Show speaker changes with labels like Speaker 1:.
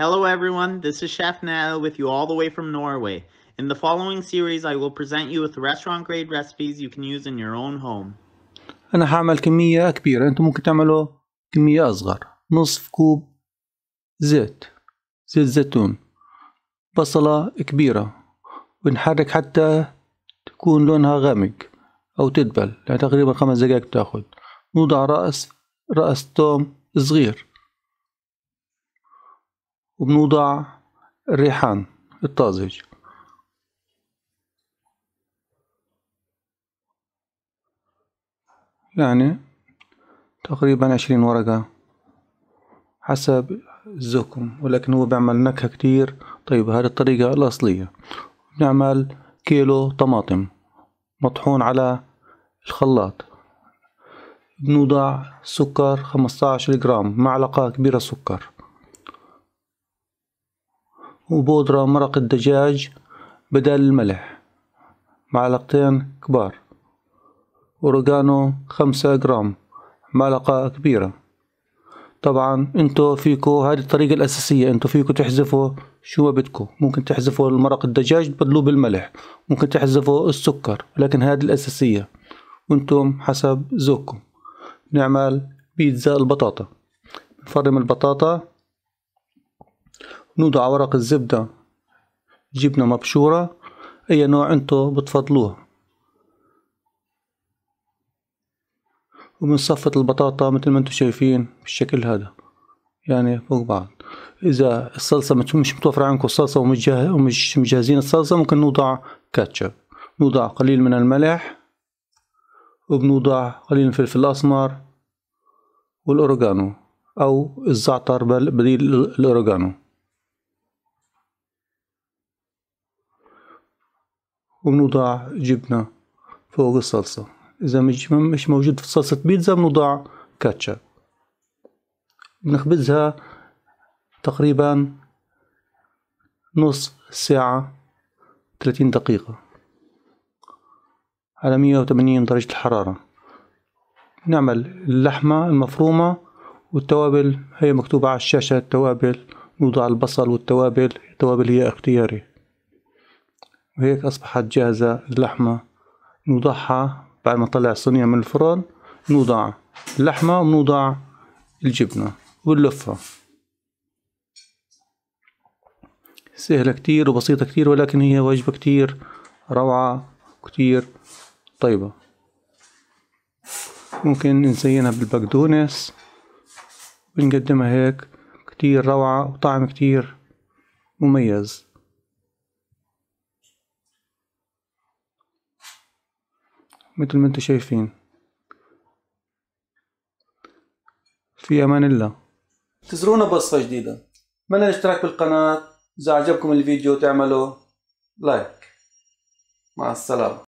Speaker 1: Hello everyone, this is Chef Nana with you all the way from Norway. In the following series I will present you with restaurant grade recipes you can use in your own home. أنا هعمل كمية كبيرة أنتم ممكن تعملوا كمية أصغر نصف كوب زيت زيت زيتون بصلة كبيرة ونحرك حتى تكون لونها غامق أو تدبل يعني تقريبا خمس دقائق بتاخد. نوضع رأس رأس توم صغير وبنوضع الريحان الطازج يعني تقريبا عشرين ورقة حسب الزكم ولكن هو بيعمل نكهة كتير طيبة هذه الطريقة الأصلية بنعمل كيلو طماطم مطحون على الخلاط بنوضع سكر خمسة عشر جرام معلقة كبيرة سكر وبودرة مرق الدجاج بدل الملح معلقتين كبار أوريجانو خمسة جرام معلقة كبيرة طبعا انتو فيكو هذه الطريقة الأساسية انتو فيكو تحذفوا شو ما بدكو ممكن تحذفوا مرق الدجاج تبدلوه بالملح ممكن تحذفوا السكر لكن هذه الأساسية وانتم حسب ذوقكم نعمل بيتزا البطاطا نفرم البطاطا نوضع ورق الزبدة جبنة مبشورة أي نوع أنتو بتفضلوه وبنصفط البطاطا مثل ما انتو شايفين بالشكل هذا يعني فوق بعض إذا الصلصة مش متوفرة عندكم الصلصة ومش مجهزين الصلصة ممكن نوضع كاتشب نوضع قليل من الملح وبنوضع قليل من الفلفل الأسمر والأوريجانو أو الزعتر بديل الأوريجانو وبنوضع جبنة فوق الصلصة إذا مش مش موجود في صلصة بيتزا بنوضع كاتشب بنخبزها تقريبا نص ساعة 30 دقيقة على 180 درجة الحرارة نعمل اللحمة المفرومة والتوابل هي مكتوبة على الشاشة التوابل نوضع البصل والتوابل التوابل هي اختياري وهيك أصبحت جاهزة اللحمة نوضعها بعد ما نطلع الصينية من الفرن نوضع اللحمة ونوضع الجبنة ونلفها سهلة كتير وبسيطة كتير ولكن هي وجبة كتير روعة كتير طيبة ممكن نزينها بالبقدونس بنقدمها هيك كتير روعة وطعم كتير مميز مثل ما انتم شايفين في امان الله تزرونا بصفة جديدة من الاشتراك بالقناة إذا عجبكم الفيديو تعملوا لايك مع السلامة